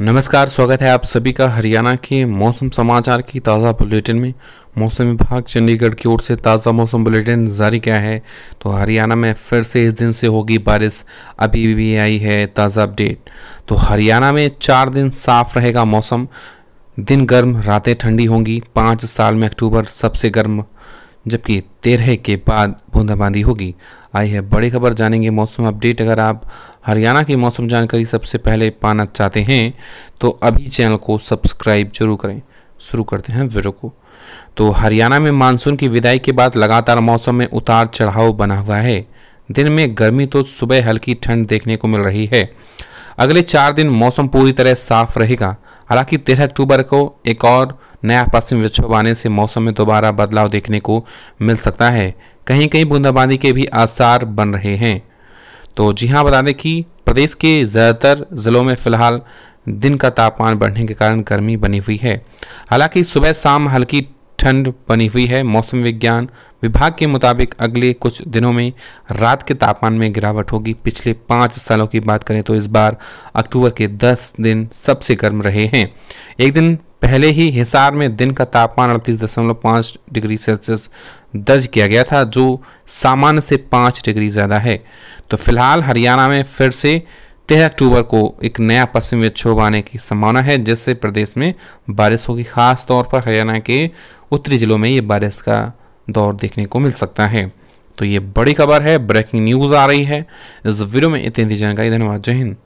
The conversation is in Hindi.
नमस्कार स्वागत है आप सभी का हरियाणा के मौसम समाचार की ताज़ा बुलेटिन में मौसम विभाग चंडीगढ़ की ओर से ताज़ा मौसम बुलेटिन जारी किया है तो हरियाणा में फिर से इस दिन से होगी बारिश अभी भी आई है ताज़ा अपडेट तो हरियाणा में चार दिन साफ रहेगा मौसम दिन गर्म रातें ठंडी होंगी पाँच साल में अक्टूबर सबसे गर्म जबकि तेरह के बाद बूंदाबांदी होगी आई है बड़ी खबर जानेंगे मौसम अपडेट अगर आप हरियाणा की मौसम जानकारी सबसे पहले पाना चाहते हैं तो अभी चैनल को सब्सक्राइब जरूर करें शुरू करते हैं वीडियो को तो हरियाणा में मानसून की विदाई के बाद लगातार मौसम में उतार चढ़ाव बना हुआ है दिन में गर्मी तो सुबह हल्की ठंड देखने को मिल रही है अगले चार दिन मौसम पूरी तरह साफ रहेगा हालांकि तेरह अक्टूबर को एक और नया पश्चिम विक्षोभ आने से मौसम में दोबारा बदलाव देखने को मिल सकता है कहीं कहीं बूंदाबांदी के भी आसार बन रहे हैं तो जी हाँ बता दें कि प्रदेश के ज़्यादातर ज़िलों में फ़िलहाल दिन का तापमान बढ़ने के कारण गर्मी बनी हुई है हालांकि सुबह शाम हल्की ठंड बनी हुई है मौसम विज्ञान विभाग के मुताबिक अगले कुछ दिनों में रात के तापमान में गिरावट होगी पिछले पाँच सालों की बात करें तो इस बार अक्टूबर के दस दिन सबसे गर्म रहे हैं एक दिन पहले ही हिसार में दिन का तापमान अड़तीस दशमलव पाँच डिग्री सेल्सियस दर्ज किया गया था जो सामान्य से पाँच डिग्री ज़्यादा है तो फिलहाल हरियाणा में फिर से तेरह अक्टूबर को एक नया पश्चिम विक्षोभ आने की संभावना है जिससे प्रदेश में बारिश होगी खास तौर पर हरियाणा के उत्तरी जिलों में ये बारिश का दौर देखने को मिल सकता है तो ये बड़ी खबर है ब्रेकिंग न्यूज़ आ रही है इस वीडियो में इतनी जानकारी धन्यवाद जय हिंद